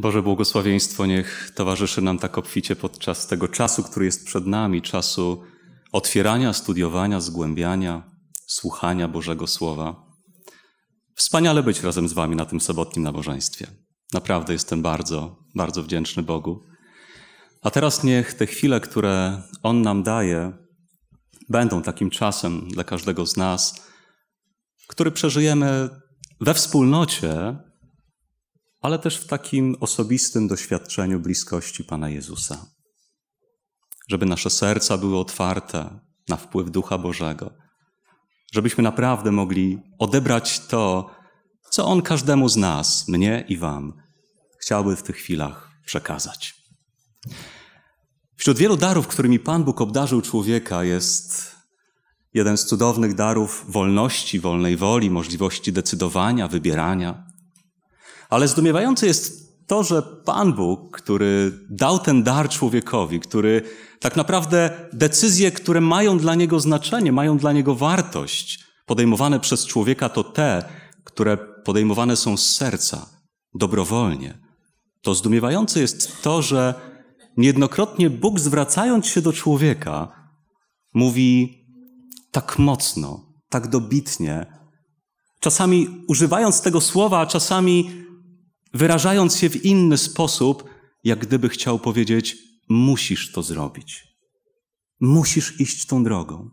Boże błogosławieństwo niech towarzyszy nam tak obficie podczas tego czasu, który jest przed nami, czasu otwierania, studiowania, zgłębiania, słuchania Bożego Słowa. Wspaniale być razem z Wami na tym sobotnim nabożeństwie. Naprawdę jestem bardzo, bardzo wdzięczny Bogu. A teraz niech te chwile, które On nam daje, będą takim czasem dla każdego z nas, który przeżyjemy we wspólnocie, ale też w takim osobistym doświadczeniu bliskości Pana Jezusa. Żeby nasze serca były otwarte na wpływ Ducha Bożego, żebyśmy naprawdę mogli odebrać to, co On każdemu z nas, mnie i Wam, chciałby w tych chwilach przekazać. Wśród wielu darów, którymi Pan Bóg obdarzył człowieka, jest jeden z cudownych darów wolności, wolnej woli, możliwości decydowania, wybierania. Ale zdumiewające jest to, że Pan Bóg, który dał ten dar człowiekowi, który tak naprawdę decyzje, które mają dla niego znaczenie, mają dla niego wartość, podejmowane przez człowieka to te, które podejmowane są z serca, dobrowolnie. To zdumiewające jest to, że niejednokrotnie Bóg zwracając się do człowieka, mówi tak mocno, tak dobitnie, czasami używając tego słowa, a czasami wyrażając się w inny sposób, jak gdyby chciał powiedzieć: Musisz to zrobić. Musisz iść tą drogą.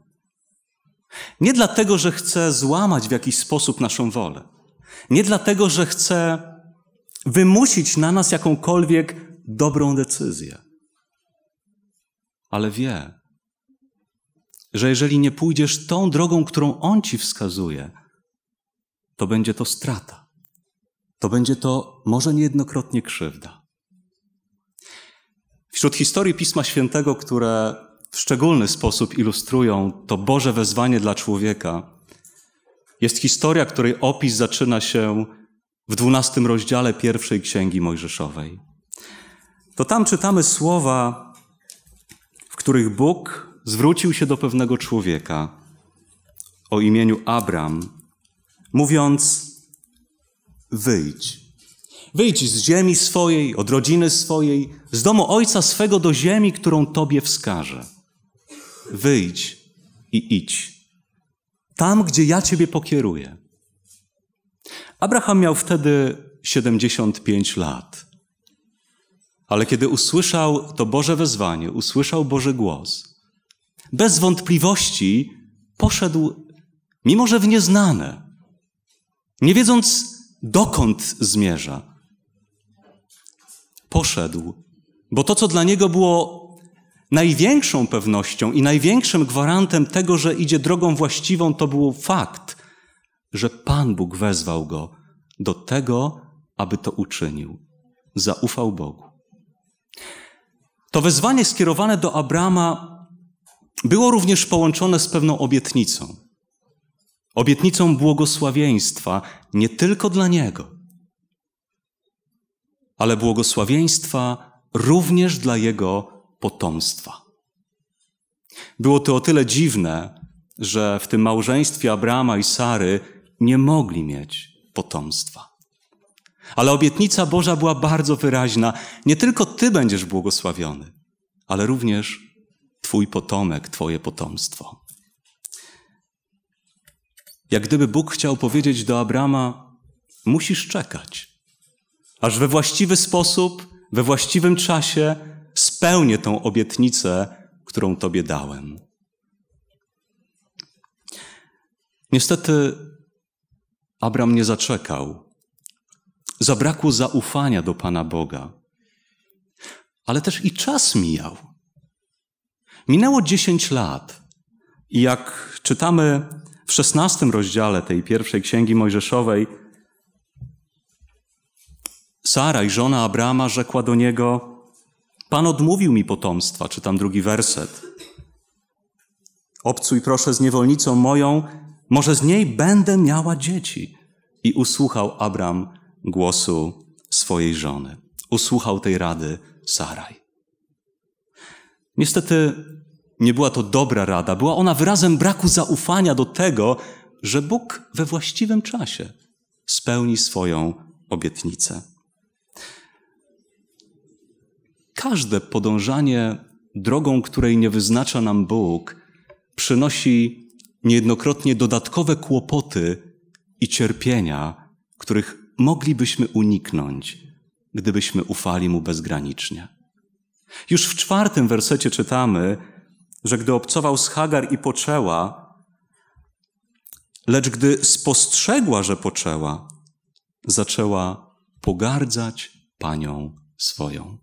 Nie dlatego, że chce złamać w jakiś sposób naszą wolę. Nie dlatego, że chce wymusić na nas jakąkolwiek dobrą decyzję. Ale wie, że jeżeli nie pójdziesz tą drogą, którą On ci wskazuje, to będzie to strata to będzie to może niejednokrotnie krzywda. Wśród historii Pisma Świętego, które w szczególny sposób ilustrują to Boże wezwanie dla człowieka, jest historia, której opis zaczyna się w dwunastym rozdziale pierwszej Księgi Mojżeszowej. To tam czytamy słowa, w których Bóg zwrócił się do pewnego człowieka o imieniu Abram, mówiąc: Wyjdź. Wyjdź z ziemi swojej, od rodziny swojej, z domu ojca swego do ziemi, którą tobie wskażę. Wyjdź i idź. Tam, gdzie ja ciebie pokieruję. Abraham miał wtedy 75 lat. Ale kiedy usłyszał to Boże wezwanie, usłyszał Boży głos, bez wątpliwości poszedł, mimo że w nieznane, nie wiedząc, Dokąd zmierza? Poszedł, bo to, co dla niego było największą pewnością i największym gwarantem tego, że idzie drogą właściwą, to był fakt, że Pan Bóg wezwał go do tego, aby to uczynił. Zaufał Bogu. To wezwanie skierowane do Abrama było również połączone z pewną obietnicą obietnicą błogosławieństwa nie tylko dla Niego, ale błogosławieństwa również dla Jego potomstwa. Było to o tyle dziwne, że w tym małżeństwie Abrahama i Sary nie mogli mieć potomstwa. Ale obietnica Boża była bardzo wyraźna. Nie tylko Ty będziesz błogosławiony, ale również Twój potomek, Twoje potomstwo. Jak gdyby Bóg chciał powiedzieć do Abrama: Musisz czekać, aż we właściwy sposób, we właściwym czasie spełnię tą obietnicę, którą Tobie dałem. Niestety Abram nie zaczekał. Zabrakło zaufania do Pana Boga. Ale też i czas mijał. Minęło dziesięć lat. I jak czytamy w szesnastym rozdziale tej pierwszej księgi Mojżeszowej Saraj, żona Abrama, rzekła do niego: Pan odmówił mi potomstwa, czytam drugi werset. Obcuj proszę z niewolnicą moją, może z niej będę miała dzieci. I usłuchał Abram głosu swojej żony. Usłuchał tej rady Saraj. Niestety nie była to dobra rada, była ona wyrazem braku zaufania do tego, że Bóg we właściwym czasie spełni swoją obietnicę. Każde podążanie drogą, której nie wyznacza nam Bóg, przynosi niejednokrotnie dodatkowe kłopoty i cierpienia, których moglibyśmy uniknąć, gdybyśmy ufali Mu bezgranicznie. Już w czwartym wersecie czytamy, że gdy obcował z Hagar i poczęła, lecz gdy spostrzegła, że poczęła, zaczęła pogardzać panią swoją.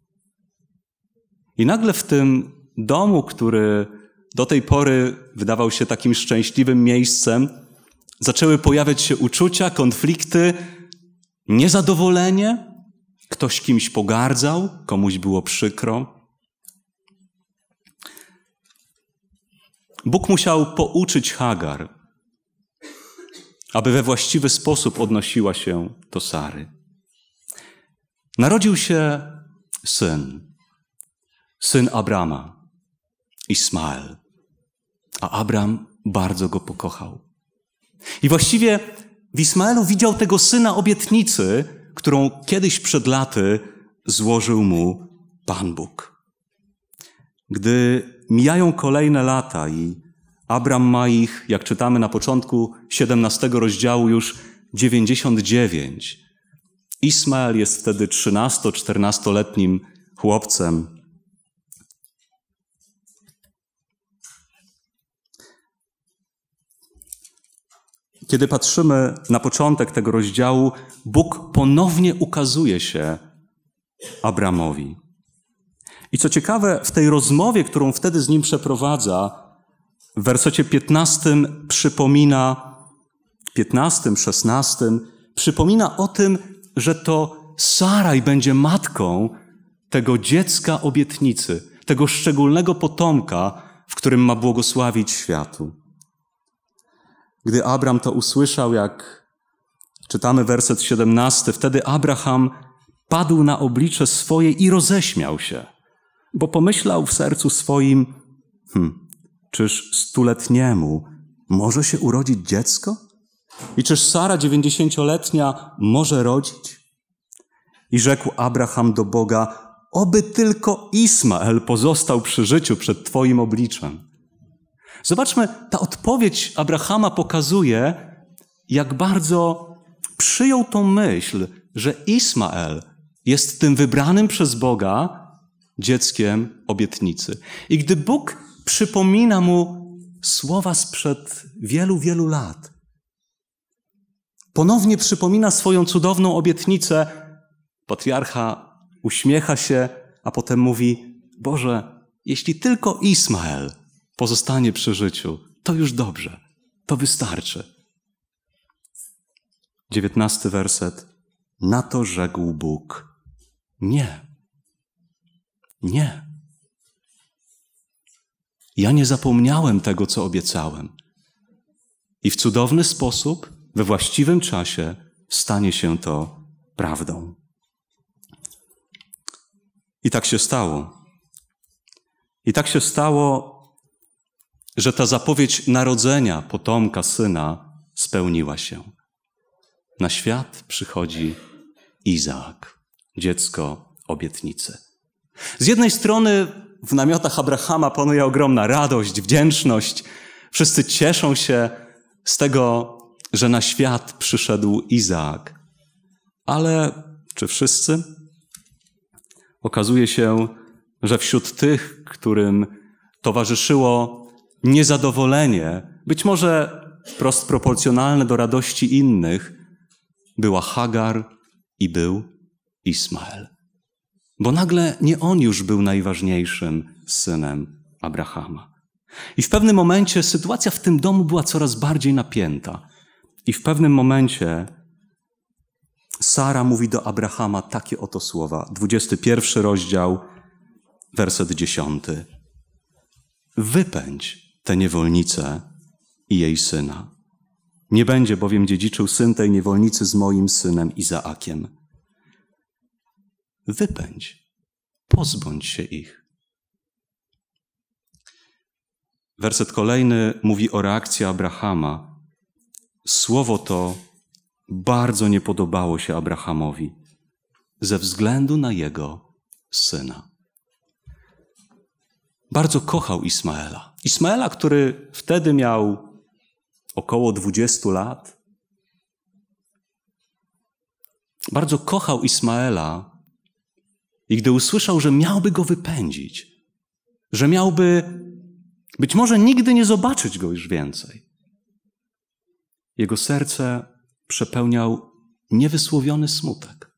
I nagle w tym domu, który do tej pory wydawał się takim szczęśliwym miejscem, zaczęły pojawiać się uczucia, konflikty, niezadowolenie. Ktoś kimś pogardzał, komuś było przykro. Bóg musiał pouczyć Hagar, aby we właściwy sposób odnosiła się do Sary. Narodził się syn, syn Abrama, Ismael. A Abram bardzo go pokochał. I właściwie w Ismaelu widział tego syna obietnicy, którą kiedyś przed laty złożył mu Pan Bóg. Gdy Mijają kolejne lata i Abram ma ich, jak czytamy na początku 17 rozdziału, już 99. Ismael jest wtedy 13-14-letnim chłopcem. Kiedy patrzymy na początek tego rozdziału, Bóg ponownie ukazuje się Abramowi. I co ciekawe, w tej rozmowie, którą wtedy z nim przeprowadza, w wersecie 15 przypomina, 15, 16, przypomina o tym, że to Saraj będzie matką tego dziecka obietnicy, tego szczególnego potomka, w którym ma błogosławić światu. Gdy Abram to usłyszał, jak czytamy werset 17, wtedy Abraham padł na oblicze swoje i roześmiał się bo pomyślał w sercu swoim: hm, Czyż stuletniemu może się urodzić dziecko? I czyż Sara dziewięćdziesięcioletnia może rodzić? I rzekł Abraham do Boga: Oby tylko Ismael pozostał przy życiu przed Twoim obliczem. Zobaczmy, ta odpowiedź Abrahama pokazuje, jak bardzo przyjął tą myśl, że Ismael jest tym wybranym przez Boga, dzieckiem obietnicy. I gdy Bóg przypomina mu słowa sprzed wielu, wielu lat, ponownie przypomina swoją cudowną obietnicę, patriarcha uśmiecha się, a potem mówi: Boże, jeśli tylko Ismael pozostanie przy życiu, to już dobrze, to wystarczy. Dziewiętnasty werset. Na to rzekł Bóg: Nie nie. Ja nie zapomniałem tego, co obiecałem. I w cudowny sposób, we właściwym czasie, stanie się to prawdą. I tak się stało. I tak się stało, że ta zapowiedź narodzenia potomka, syna spełniła się. Na świat przychodzi Izaak, dziecko obietnicy. Z jednej strony w namiotach Abrahama panuje ogromna radość, wdzięczność. Wszyscy cieszą się z tego, że na świat przyszedł Izaak. Ale czy wszyscy? Okazuje się, że wśród tych, którym towarzyszyło niezadowolenie, być może wprost proporcjonalne do radości innych, była Hagar i był Ismael bo nagle nie on już był najważniejszym synem Abrahama. I w pewnym momencie sytuacja w tym domu była coraz bardziej napięta. I w pewnym momencie Sara mówi do Abrahama takie oto słowa. 21 rozdział, werset 10. Wypędź tę niewolnicę i jej syna. Nie będzie bowiem dziedziczył syn tej niewolnicy z moim synem Izaakiem. Wypędź, pozbądź się ich. Werset kolejny mówi o reakcji Abrahama. Słowo to bardzo nie podobało się Abrahamowi ze względu na jego syna. Bardzo kochał Ismaela. Ismaela, który wtedy miał około 20 lat. Bardzo kochał Ismaela, i gdy usłyszał, że miałby go wypędzić, że miałby być może nigdy nie zobaczyć go już więcej, jego serce przepełniał niewysłowiony smutek.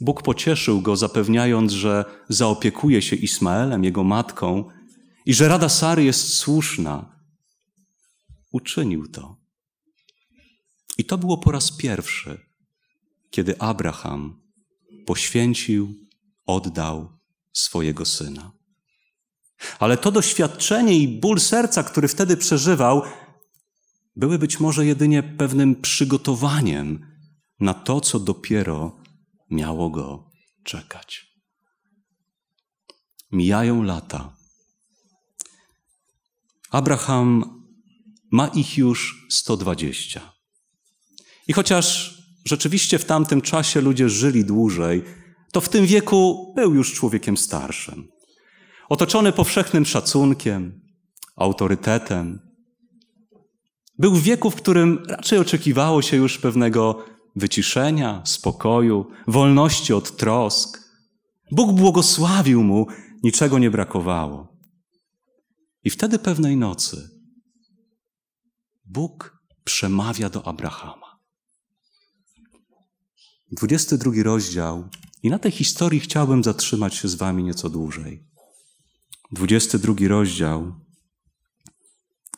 Bóg pocieszył go, zapewniając, że zaopiekuje się Ismaelem, jego matką, i że rada Sary jest słuszna. Uczynił to. I to było po raz pierwszy kiedy Abraham poświęcił, oddał swojego syna. Ale to doświadczenie i ból serca, który wtedy przeżywał, były być może jedynie pewnym przygotowaniem na to, co dopiero miało go czekać. Mijają lata. Abraham ma ich już 120. I chociaż Rzeczywiście w tamtym czasie ludzie żyli dłużej, to w tym wieku był już człowiekiem starszym. Otoczony powszechnym szacunkiem, autorytetem. Był w wieku, w którym raczej oczekiwało się już pewnego wyciszenia, spokoju, wolności od trosk. Bóg błogosławił mu, niczego nie brakowało. I wtedy pewnej nocy Bóg przemawia do Abrahama. 22 rozdział, i na tej historii chciałbym zatrzymać się z Wami nieco dłużej. 22 rozdział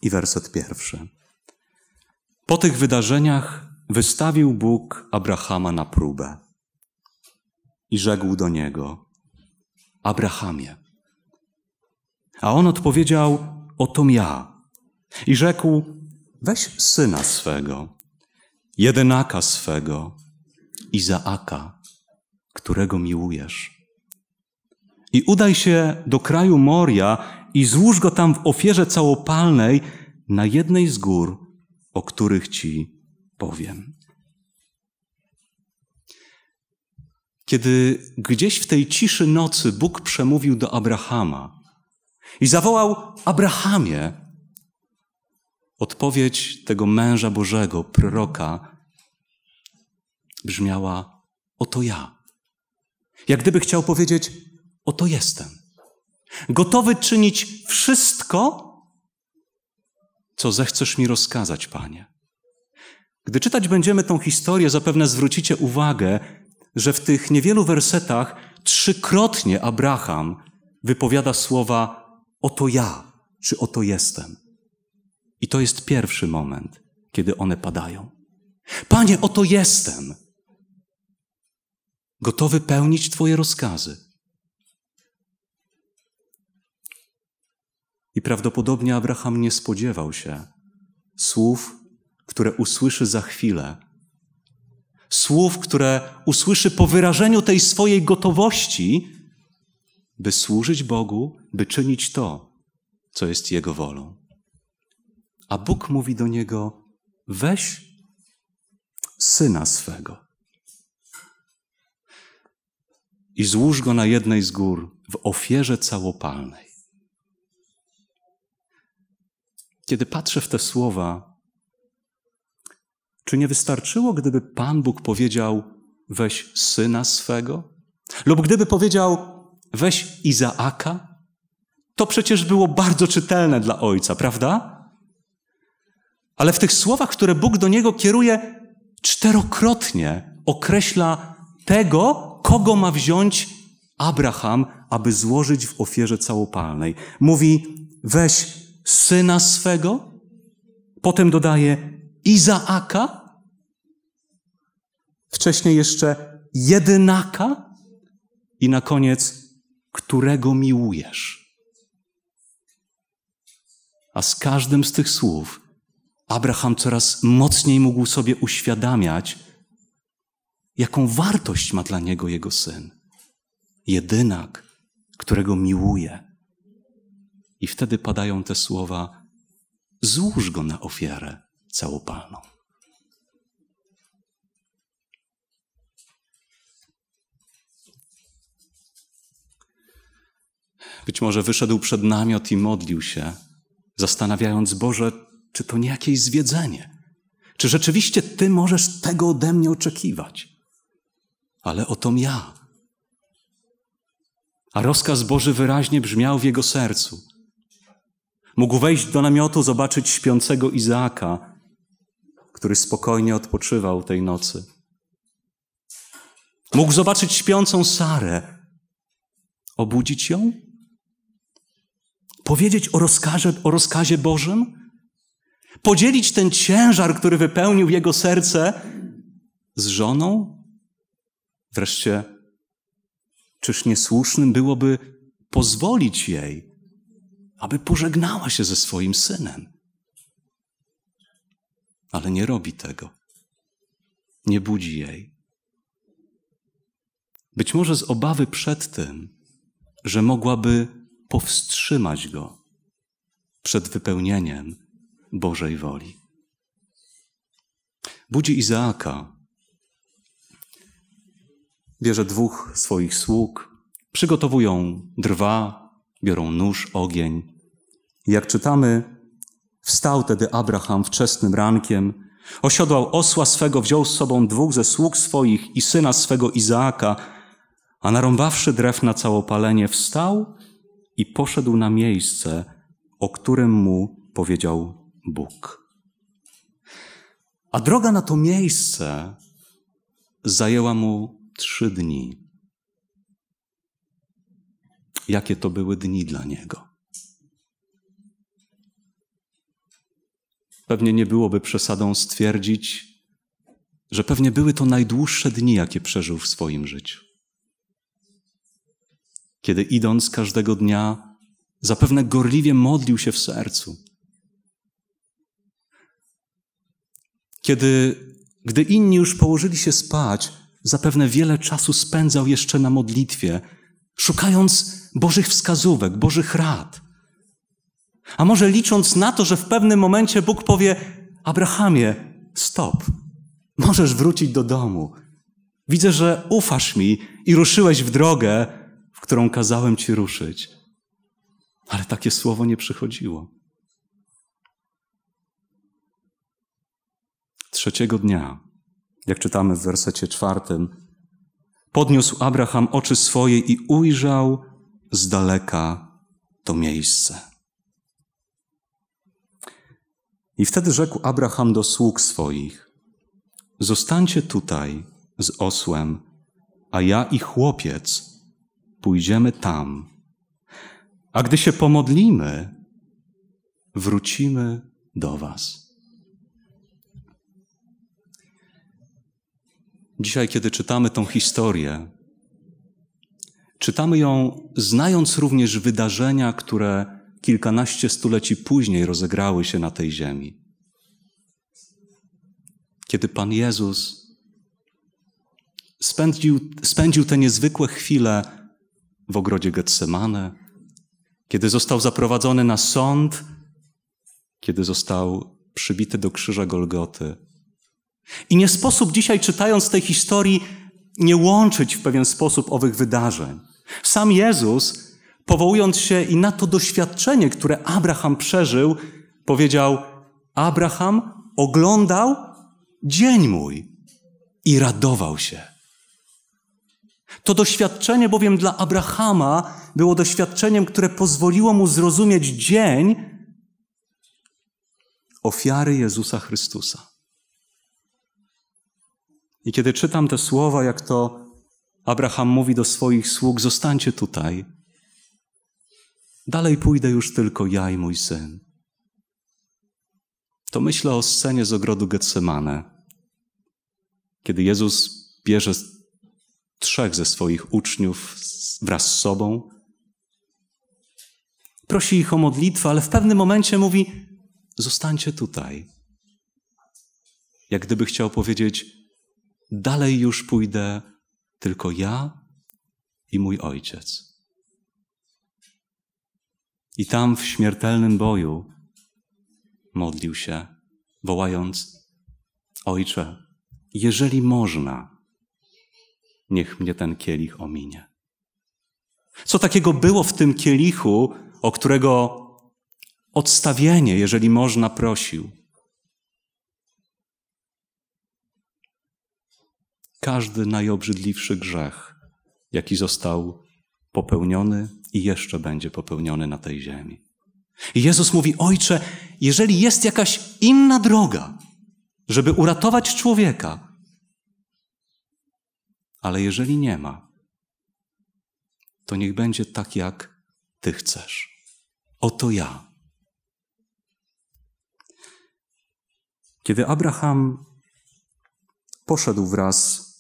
i werset pierwszy. Po tych wydarzeniach wystawił Bóg Abrahama na próbę i rzekł do niego: Abrahamie. A on odpowiedział: Otom ja. I rzekł: Weź syna swego, jedynaka swego Izaaka, którego miłujesz. I udaj się do kraju Moria i złóż go tam w ofierze całopalnej na jednej z gór, o których ci powiem. Kiedy gdzieś w tej ciszy nocy Bóg przemówił do Abrahama i zawołał: Abrahamie, odpowiedź tego męża Bożego, proroka, brzmiała: Oto ja. Jak gdyby chciał powiedzieć: Oto jestem. Gotowy czynić wszystko, co zechcesz mi rozkazać, panie. Gdy czytać będziemy tą historię, zapewne zwrócicie uwagę, że w tych niewielu wersetach trzykrotnie Abraham wypowiada słowa: Oto ja, czy oto jestem. I to jest pierwszy moment, kiedy one padają. Panie, oto jestem gotowy pełnić Twoje rozkazy. I prawdopodobnie Abraham nie spodziewał się słów, które usłyszy za chwilę, słów, które usłyszy po wyrażeniu tej swojej gotowości, by służyć Bogu, by czynić to, co jest Jego wolą. A Bóg mówi do niego: weź syna swego, i złóż go na jednej z gór w ofierze całopalnej. Kiedy patrzę w te słowa, czy nie wystarczyło, gdyby Pan Bóg powiedział: weź syna swego? Lub gdyby powiedział: weź Izaaka? To przecież było bardzo czytelne dla ojca, prawda? Ale w tych słowach, które Bóg do niego kieruje, czterokrotnie określa tego, kogo ma wziąć Abraham, aby złożyć w ofierze całopalnej? Mówi, weź syna swego, potem dodaje Izaaka, wcześniej jeszcze jedynaka i na koniec, którego miłujesz. A z każdym z tych słów Abraham coraz mocniej mógł sobie uświadamiać, jaką wartość ma dla niego jego syn. Jedynak, którego miłuje. I wtedy padają te słowa: Złóż go na ofiarę całopalną. Być może wyszedł przed namiot i modlił się, zastanawiając: Boże, czy to nie jakieś zwiedzenie? Czy rzeczywiście Ty możesz tego ode mnie oczekiwać? ale tom ja. A rozkaz Boży wyraźnie brzmiał w jego sercu. Mógł wejść do namiotu, zobaczyć śpiącego Izaaka, który spokojnie odpoczywał tej nocy. Mógł zobaczyć śpiącą Sarę, obudzić ją? Powiedzieć o rozkazie, o rozkazie Bożym? Podzielić ten ciężar, który wypełnił jego serce z żoną, Wreszcie, czyż niesłusznym byłoby pozwolić jej, aby pożegnała się ze swoim synem? Ale nie robi tego. Nie budzi jej. Być może z obawy przed tym, że mogłaby powstrzymać go przed wypełnieniem Bożej woli. Budzi Izaaka, bierze dwóch swoich sług przygotowują drwa, biorą nóż, ogień. Jak czytamy, wstał tedy Abraham wczesnym rankiem, osiodłał osła swego, wziął z sobą dwóch ze sług swoich i syna swego Izaaka, a narąbawszy drew na całopalenie, wstał i poszedł na miejsce, o którym mu powiedział Bóg. A droga na to miejsce zajęła mu trzy dni. Jakie to były dni dla niego? Pewnie nie byłoby przesadą stwierdzić, że pewnie były to najdłuższe dni, jakie przeżył w swoim życiu. Kiedy idąc każdego dnia, zapewne gorliwie modlił się w sercu. Kiedy, gdy inni już położyli się spać, zapewne wiele czasu spędzał jeszcze na modlitwie, szukając Bożych wskazówek, Bożych rad. A może licząc na to, że w pewnym momencie Bóg powie: Abrahamie, stop, możesz wrócić do domu. Widzę, że ufasz mi i ruszyłeś w drogę, w którą kazałem ci ruszyć. Ale takie słowo nie przychodziło. Trzeciego dnia jak czytamy w wersecie czwartym. Podniósł Abraham oczy swoje i ujrzał z daleka to miejsce. I wtedy rzekł Abraham do sług swoich: Zostańcie tutaj z osłem, a ja i chłopiec pójdziemy tam. A gdy się pomodlimy, wrócimy do Was. Dzisiaj, kiedy czytamy tą historię, czytamy ją znając również wydarzenia, które kilkanaście stuleci później rozegrały się na tej ziemi. Kiedy Pan Jezus spędził, spędził te niezwykłe chwile w ogrodzie Getsemane, kiedy został zaprowadzony na sąd, kiedy został przybity do krzyża Golgoty i nie sposób dzisiaj, czytając tej historii, nie łączyć w pewien sposób owych wydarzeń. Sam Jezus, powołując się i na to doświadczenie, które Abraham przeżył, powiedział: Abraham oglądał dzień mój i radował się. To doświadczenie bowiem dla Abrahama było doświadczeniem, które pozwoliło mu zrozumieć dzień ofiary Jezusa Chrystusa. I kiedy czytam te słowa, jak to Abraham mówi do swoich sług: Zostańcie tutaj. Dalej pójdę już tylko ja i mój syn. To myślę o scenie z ogrodu Getsemane, kiedy Jezus bierze trzech ze swoich uczniów wraz z sobą. Prosi ich o modlitwę, ale w pewnym momencie mówi: Zostańcie tutaj. Jak gdyby chciał powiedzieć: Dalej już pójdę tylko ja i mój ojciec. I tam w śmiertelnym boju modlił się, wołając: Ojcze, jeżeli można, niech mnie ten kielich ominie. Co takiego było w tym kielichu, o którego odstawienie, jeżeli można, prosił? każdy najobrzydliwszy grzech, jaki został popełniony i jeszcze będzie popełniony na tej ziemi. I Jezus mówi: Ojcze, jeżeli jest jakaś inna droga, żeby uratować człowieka, ale jeżeli nie ma, to niech będzie tak, jak Ty chcesz. Oto ja. Kiedy Abraham poszedł wraz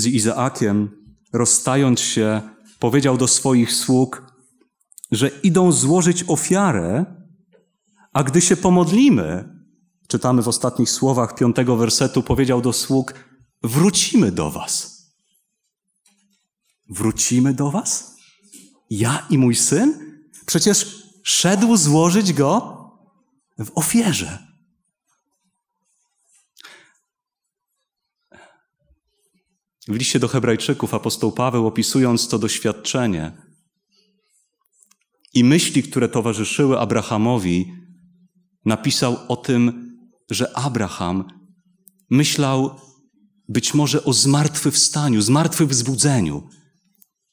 z Izaakiem, rozstając się, powiedział do swoich sług, że idą złożyć ofiarę, a gdy się pomodlimy, czytamy w ostatnich słowach piątego wersetu, powiedział do sług: Wrócimy do Was. Wrócimy do Was? Ja i mój syn? Przecież szedł złożyć go w ofierze. W liście do Hebrajczyków apostoł Paweł, opisując to doświadczenie i myśli, które towarzyszyły Abrahamowi, napisał o tym, że Abraham myślał być może o zmartwychwstaniu, zmartwychwzbudzeniu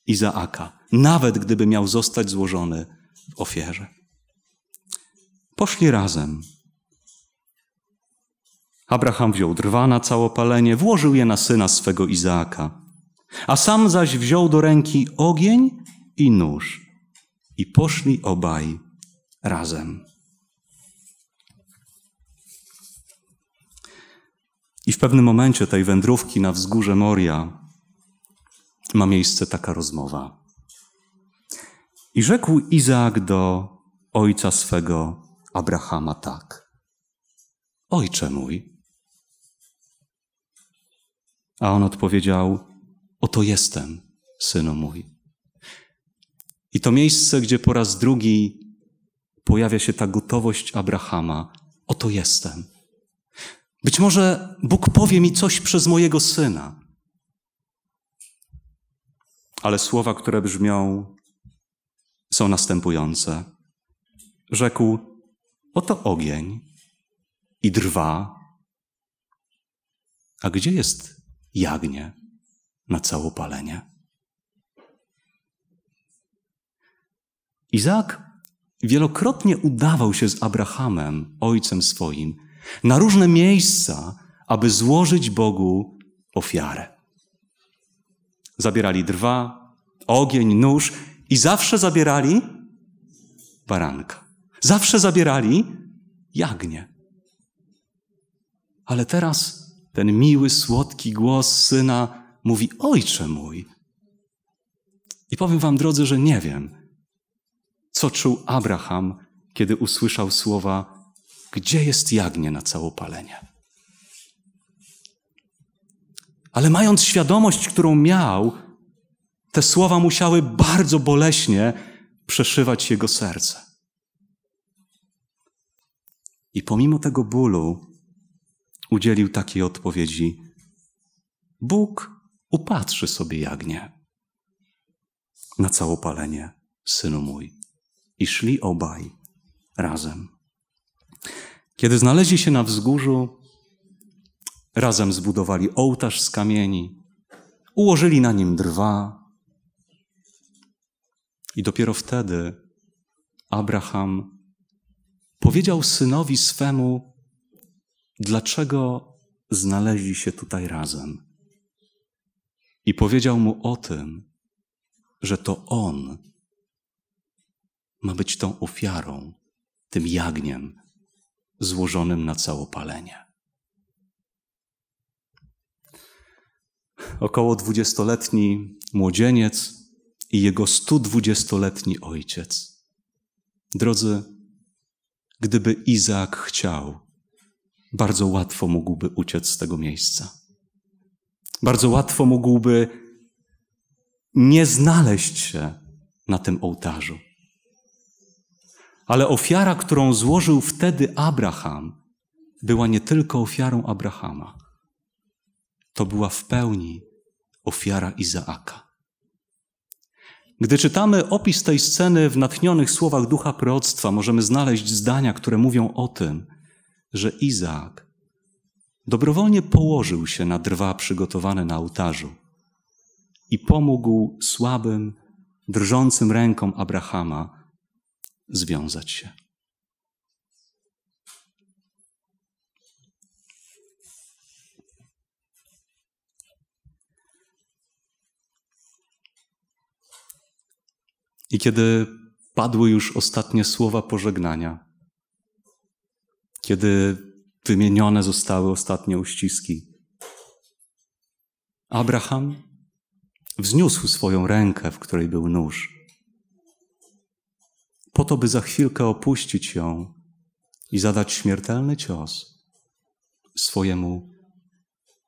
Izaaka, nawet gdyby miał zostać złożony w ofierze. Poszli razem Abraham wziął drwa na całopalenie, włożył je na syna swego Izaaka. A sam zaś wziął do ręki ogień i nóż. I poszli obaj razem. I w pewnym momencie tej wędrówki na wzgórze Moria ma miejsce taka rozmowa. I rzekł Izaak do ojca swego Abrahama tak: Ojcze mój, a on odpowiedział: Oto jestem, synu mój. I to miejsce, gdzie po raz drugi pojawia się ta gotowość Abrahama: Oto jestem. Być może Bóg powie mi coś przez mojego syna. Ale słowa, które brzmią, są następujące. Rzekł: Oto ogień i drwa. A gdzie jest jagnię na całopalenie. Izaak wielokrotnie udawał się z Abrahamem, ojcem swoim, na różne miejsca, aby złożyć Bogu ofiarę. Zabierali drwa, ogień, nóż i zawsze zabierali baranka. Zawsze zabierali jagnię. Ale teraz ten miły, słodki głos syna mówi: Ojcze mój. I powiem wam, drodzy, że nie wiem, co czuł Abraham, kiedy usłyszał słowa: Gdzie jest jagnie na całopalenie? Ale mając świadomość, którą miał, te słowa musiały bardzo boleśnie przeszywać jego serce. I pomimo tego bólu, udzielił takiej odpowiedzi: Bóg upatrzy sobie jagnię na całopalenie, synu mój. I szli obaj razem. Kiedy znaleźli się na wzgórzu, razem zbudowali ołtarz z kamieni, ułożyli na nim drwa. I dopiero wtedy Abraham powiedział synowi swemu dlaczego znaleźli się tutaj razem. I powiedział mu o tym, że to on ma być tą ofiarą, tym jagniem złożonym na całopalenie. Około dwudziestoletni młodzieniec i jego stu dwudziestoletni ojciec. Drodzy, gdyby Izaak chciał, bardzo łatwo mógłby uciec z tego miejsca. Bardzo łatwo mógłby nie znaleźć się na tym ołtarzu. Ale ofiara, którą złożył wtedy Abraham, była nie tylko ofiarą Abrahama. To była w pełni ofiara Izaaka. Gdy czytamy opis tej sceny w natchnionych słowach ducha proroctwa, możemy znaleźć zdania, które mówią o tym, że Izaak dobrowolnie położył się na drwa przygotowane na ołtarzu i pomógł słabym, drżącym rękom Abrahama związać się. I kiedy padły już ostatnie słowa pożegnania, kiedy wymienione zostały ostatnie uściski. Abraham wzniósł swoją rękę, w której był nóż, po to, by za chwilkę opuścić ją i zadać śmiertelny cios swojemu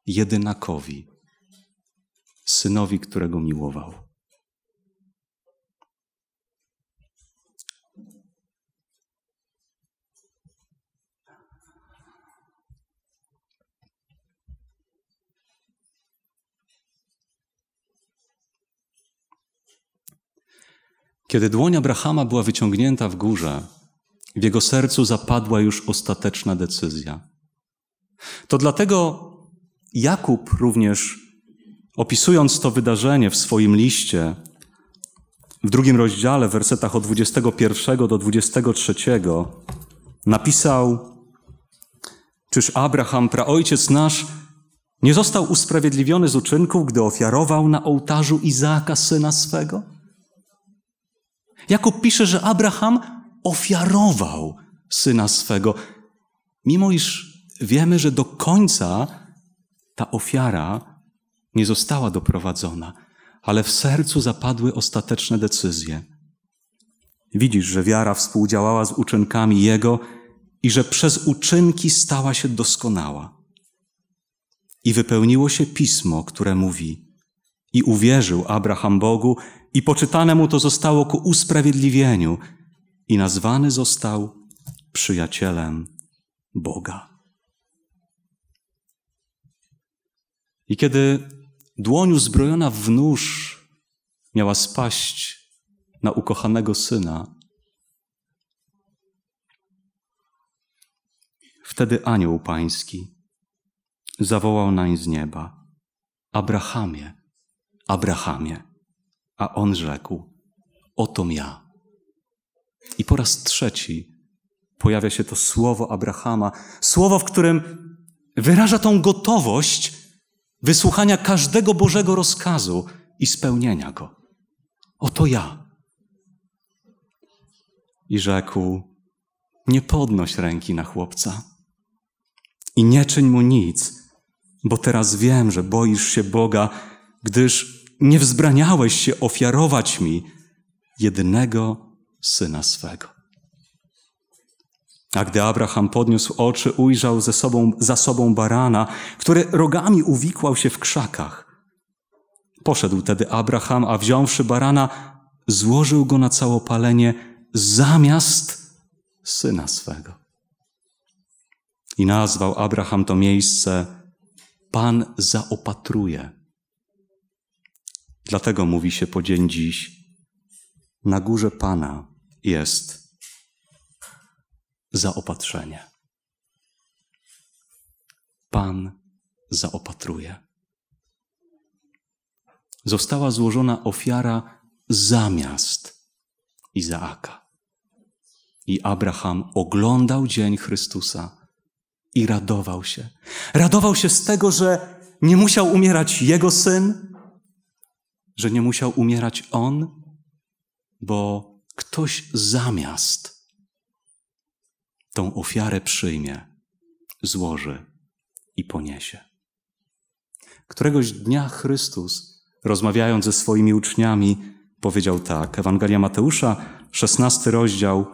jedynakowi, synowi, którego miłował. Kiedy dłoń Abrahama była wyciągnięta w górze, w jego sercu zapadła już ostateczna decyzja. To dlatego Jakub również, opisując to wydarzenie w swoim liście, w drugim rozdziale, w wersetach od 21 do 23, napisał: Czyż Abraham, praojciec nasz, nie został usprawiedliwiony z uczynków, gdy ofiarował na ołtarzu Izaaka syna swego? Jako pisze, że Abraham ofiarował syna swego, mimo iż wiemy, że do końca ta ofiara nie została doprowadzona, ale w sercu zapadły ostateczne decyzje. Widzisz, że wiara współdziałała z uczynkami Jego i że przez uczynki stała się doskonała. I wypełniło się pismo, które mówi: I uwierzył Abraham Bogu, i poczytane mu to zostało ku usprawiedliwieniu i nazwany został przyjacielem Boga. I kiedy dłoń uzbrojona w nóż miała spaść na ukochanego syna, wtedy anioł pański zawołał nań z nieba: Abrahamie, Abrahamie. A on rzekł: „Oto ja. I po raz trzeci pojawia się to słowo Abrahama, słowo, w którym wyraża tą gotowość wysłuchania każdego Bożego rozkazu i spełnienia go. Oto ja. I rzekł: Nie podnoś ręki na chłopca i nie czyń mu nic, bo teraz wiem, że boisz się Boga, gdyż nie wzbraniałeś się ofiarować mi jedynego syna swego. A gdy Abraham podniósł oczy, ujrzał ze sobą, za sobą barana, który rogami uwikłał się w krzakach. Poszedł tedy Abraham, a wziąwszy barana, złożył go na całopalenie zamiast syna swego. I nazwał Abraham to miejsce Pan zaopatruje. Dlatego mówi się po dzień dziś: Na górze Pana jest zaopatrzenie. Pan zaopatruje. Została złożona ofiara zamiast Izaaka. I Abraham oglądał dzień Chrystusa i radował się. Radował się z tego, że nie musiał umierać jego syn, że nie musiał umierać on, bo ktoś zamiast tą ofiarę przyjmie, złoży i poniesie. Któregoś dnia Chrystus, rozmawiając ze swoimi uczniami, powiedział tak: Ewangelia Mateusza, 16 rozdział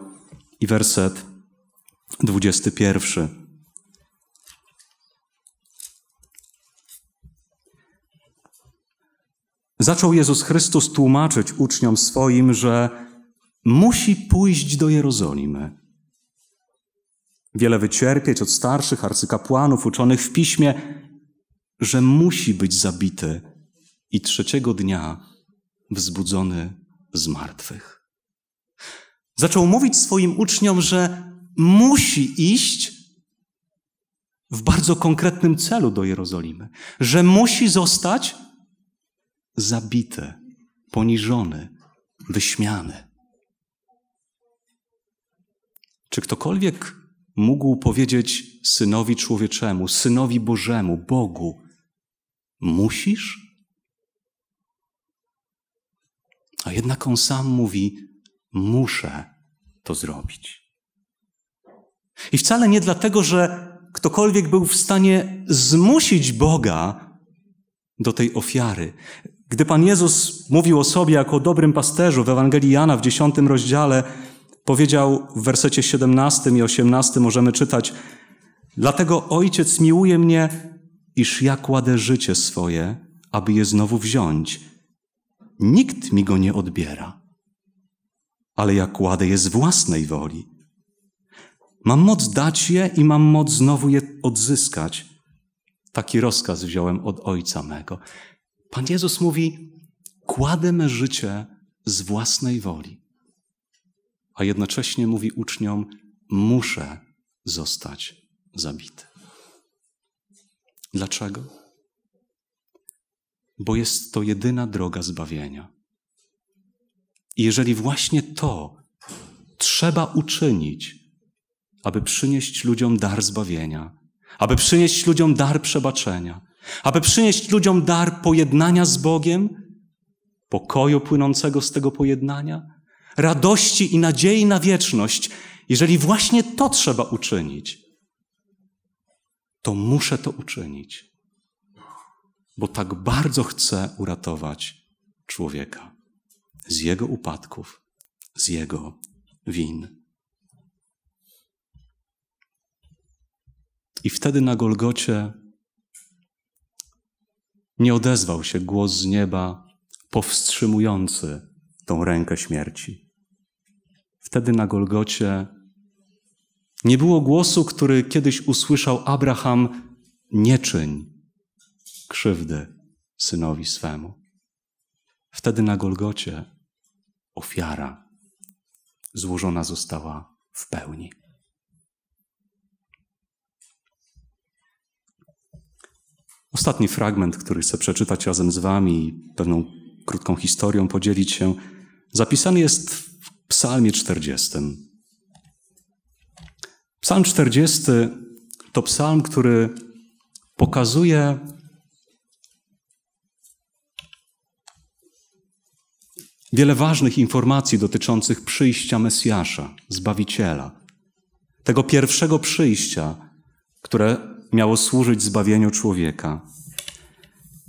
i werset 21. zaczął Jezus Chrystus tłumaczyć uczniom swoim, że musi pójść do Jerozolimy. Wiele wycierpieć od starszych arcykapłanów uczonych w piśmie, że musi być zabity i trzeciego dnia wzbudzony z martwych. Zaczął mówić swoim uczniom, że musi iść w bardzo konkretnym celu do Jerozolimy, że musi zostać zabity, poniżony, wyśmiany. Czy ktokolwiek mógł powiedzieć synowi człowieczemu, synowi Bożemu, Bogu, musisz? A jednak on sam mówi: Muszę to zrobić. I wcale nie dlatego, że ktokolwiek był w stanie zmusić Boga do tej ofiary. Gdy Pan Jezus mówił o sobie jako o dobrym pasterzu w Ewangelii Jana w dziesiątym rozdziale, powiedział w wersecie 17 i 18 możemy czytać: Dlatego Ojciec miłuje mnie, iż ja kładę życie swoje, aby je znowu wziąć. Nikt mi go nie odbiera, ale ja kładę je z własnej woli. Mam moc dać je i mam moc znowu je odzyskać. Taki rozkaz wziąłem od Ojca mego. Pan Jezus mówi: Kładę me życie z własnej woli, a jednocześnie mówi uczniom: Muszę zostać zabity. Dlaczego? Bo jest to jedyna droga zbawienia. I jeżeli właśnie to trzeba uczynić, aby przynieść ludziom dar zbawienia, aby przynieść ludziom dar przebaczenia, aby przynieść ludziom dar pojednania z Bogiem, pokoju płynącego z tego pojednania, radości i nadziei na wieczność, jeżeli właśnie to trzeba uczynić, to muszę to uczynić, bo tak bardzo chcę uratować człowieka z jego upadków, z jego win. I wtedy na Golgocie nie odezwał się głos z nieba powstrzymujący tą rękę śmierci. Wtedy na Golgocie nie było głosu, który kiedyś usłyszał Abraham: Nie czyń krzywdy synowi swemu. Wtedy na Golgocie ofiara złożona została w pełni. Ostatni fragment, który chcę przeczytać razem z Wami i pewną krótką historią podzielić się, zapisany jest w Psalmie 40. Psalm 40 to psalm, który pokazuje wiele ważnych informacji dotyczących przyjścia Mesjasza, Zbawiciela. Tego pierwszego przyjścia, które miało służyć zbawieniu człowieka.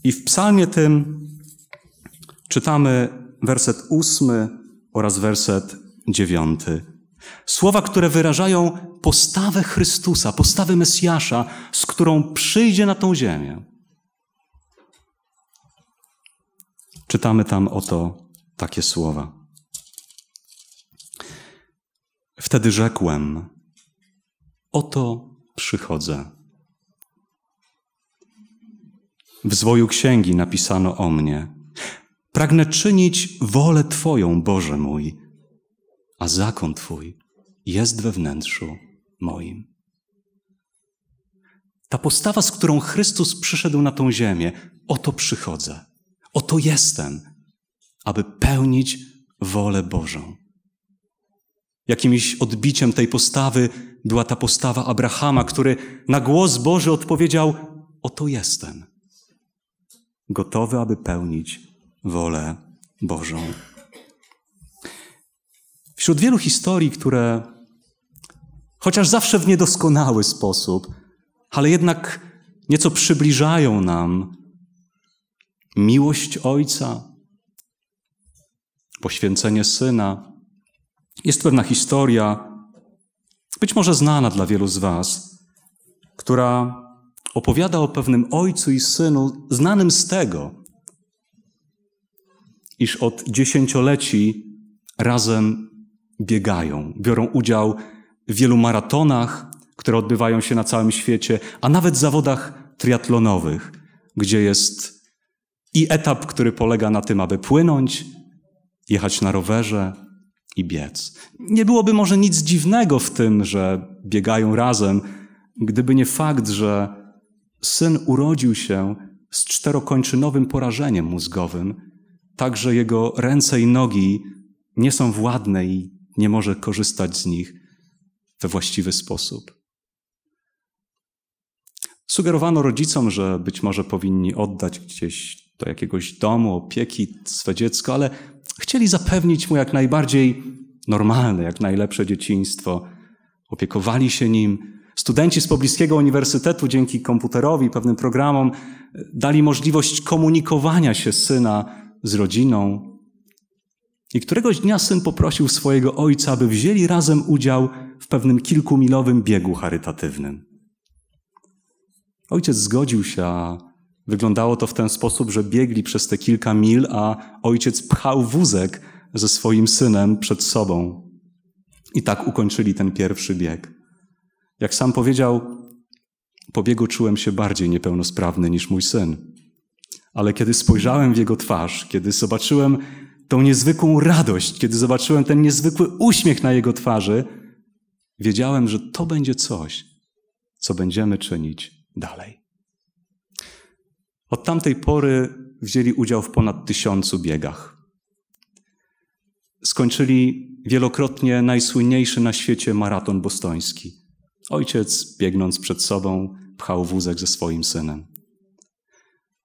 I w psalmie tym czytamy werset ósmy oraz werset dziewiąty. Słowa, które wyrażają postawę Chrystusa, postawę Mesjasza, z którą przyjdzie na tą ziemię. Czytamy tam oto takie słowa. Wtedy rzekłem: Oto przychodzę. W zwoju księgi napisano o mnie. Pragnę czynić wolę Twoją, Boże mój, a zakon Twój jest we wnętrzu moim. Ta postawa, z którą Chrystus przyszedł na tą ziemię, oto przychodzę, oto jestem, aby pełnić wolę Bożą. Jakimś odbiciem tej postawy była ta postawa Abrahama, który na głos Boży odpowiedział: Oto jestem gotowy, aby pełnić wolę Bożą. Wśród wielu historii, które chociaż zawsze w niedoskonały sposób, ale jednak nieco przybliżają nam miłość Ojca, poświęcenie Syna. Jest pewna historia, być może znana dla wielu z Was, która opowiada o pewnym ojcu i synu, znanym z tego, iż od dziesięcioleci razem biegają, biorą udział w wielu maratonach, które odbywają się na całym świecie, a nawet zawodach triatlonowych, gdzie jest i etap, który polega na tym, aby płynąć, jechać na rowerze i biec. Nie byłoby może nic dziwnego w tym, że biegają razem, gdyby nie fakt, że syn urodził się z czterokończynowym porażeniem mózgowym, tak że jego ręce i nogi nie są władne i nie może korzystać z nich we właściwy sposób. Sugerowano rodzicom, że być może powinni oddać gdzieś do jakiegoś domu opieki swe dziecko, ale chcieli zapewnić mu jak najbardziej normalne, jak najlepsze dzieciństwo. Opiekowali się nim, Studenci z pobliskiego uniwersytetu dzięki komputerowi, pewnym programom dali możliwość komunikowania się syna z rodziną. I któregoś dnia syn poprosił swojego ojca, aby wzięli razem udział w pewnym kilkumilowym biegu charytatywnym. Ojciec zgodził się, a wyglądało to w ten sposób, że biegli przez te kilka mil, a ojciec pchał wózek ze swoim synem przed sobą. I tak ukończyli ten pierwszy bieg. Jak sam powiedział, po biegu czułem się bardziej niepełnosprawny niż mój syn. Ale kiedy spojrzałem w jego twarz, kiedy zobaczyłem tą niezwykłą radość, kiedy zobaczyłem ten niezwykły uśmiech na jego twarzy, wiedziałem, że to będzie coś, co będziemy czynić dalej. Od tamtej pory wzięli udział w ponad tysiącu biegach. Skończyli wielokrotnie najsłynniejszy na świecie maraton bostoński. Ojciec, biegnąc przed sobą, pchał wózek ze swoim synem.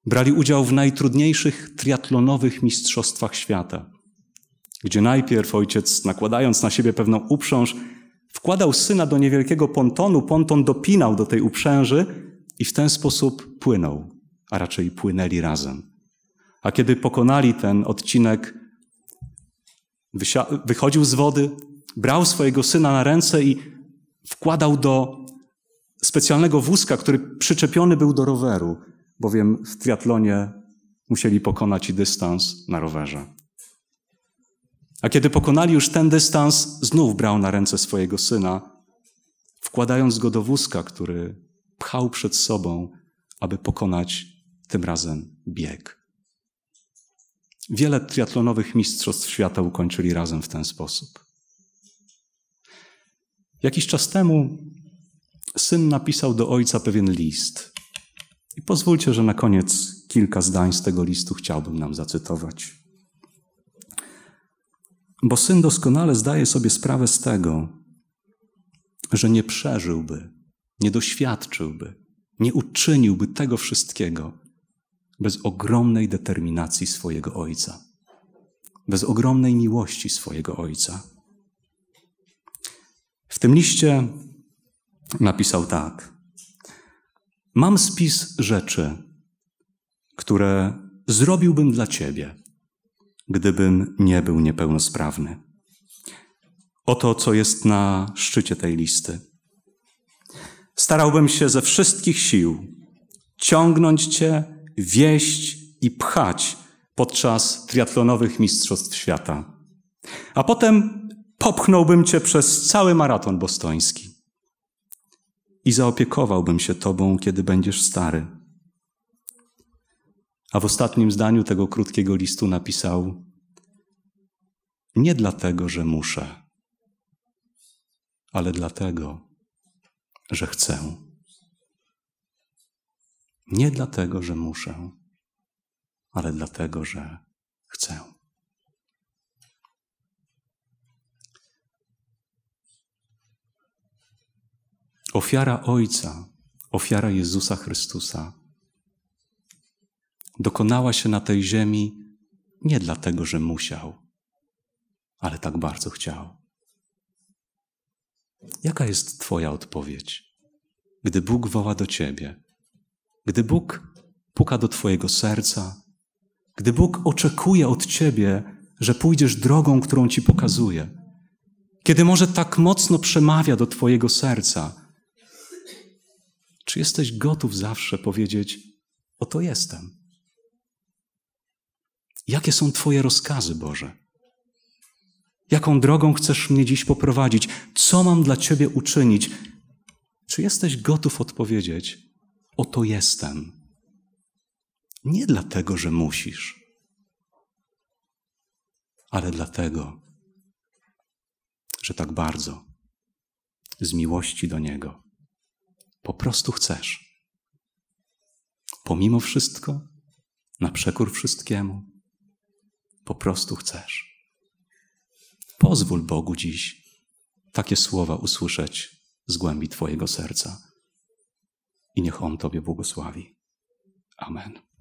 Brali udział w najtrudniejszych triatlonowych mistrzostwach świata, gdzie najpierw ojciec, nakładając na siebie pewną uprząż, wkładał syna do niewielkiego pontonu, ponton dopinał do tej uprzęży i w ten sposób płynął, a raczej płynęli razem. A kiedy pokonali ten odcinek, wychodził z wody, brał swojego syna na ręce i wkładał do specjalnego wózka, który przyczepiony był do roweru, bowiem w triatlonie musieli pokonać i dystans na rowerze. A kiedy pokonali już ten dystans, znów brał na ręce swojego syna, wkładając go do wózka, który pchał przed sobą, aby pokonać tym razem bieg. Wiele triatlonowych mistrzostw świata ukończyli razem w ten sposób. Jakiś czas temu syn napisał do ojca pewien list. I pozwólcie, że na koniec kilka zdań z tego listu chciałbym nam zacytować. Bo syn doskonale zdaje sobie sprawę z tego, że nie przeżyłby, nie doświadczyłby, nie uczyniłby tego wszystkiego bez ogromnej determinacji swojego ojca, bez ogromnej miłości swojego ojca w tym liście napisał tak: Mam spis rzeczy, które zrobiłbym dla ciebie, gdybym nie był niepełnosprawny. Oto, co jest na szczycie tej listy. Starałbym się ze wszystkich sił ciągnąć cię, wieść i pchać podczas triatlonowych mistrzostw świata. A potem popchnąłbym Cię przez cały maraton bostoński i zaopiekowałbym się Tobą, kiedy będziesz stary. A w ostatnim zdaniu tego krótkiego listu napisał: Nie dlatego, że muszę, ale dlatego, że chcę. Nie dlatego, że muszę, ale dlatego, że chcę. Ofiara Ojca, ofiara Jezusa Chrystusa dokonała się na tej ziemi nie dlatego, że musiał, ale tak bardzo chciał. Jaka jest Twoja odpowiedź, gdy Bóg woła do Ciebie, gdy Bóg puka do Twojego serca, gdy Bóg oczekuje od Ciebie, że pójdziesz drogą, którą Ci pokazuje, kiedy może tak mocno przemawia do Twojego serca, czy jesteś gotów zawsze powiedzieć: Oto jestem? Jakie są Twoje rozkazy, Boże? Jaką drogą chcesz mnie dziś poprowadzić? Co mam dla Ciebie uczynić? Czy jesteś gotów odpowiedzieć: Oto jestem? Nie dlatego, że musisz, ale dlatego, że tak bardzo z miłości do Niego po prostu chcesz. Pomimo wszystko, na przekór wszystkiemu, po prostu chcesz. Pozwól Bogu dziś takie słowa usłyszeć z głębi Twojego serca i niech On Tobie błogosławi. Amen.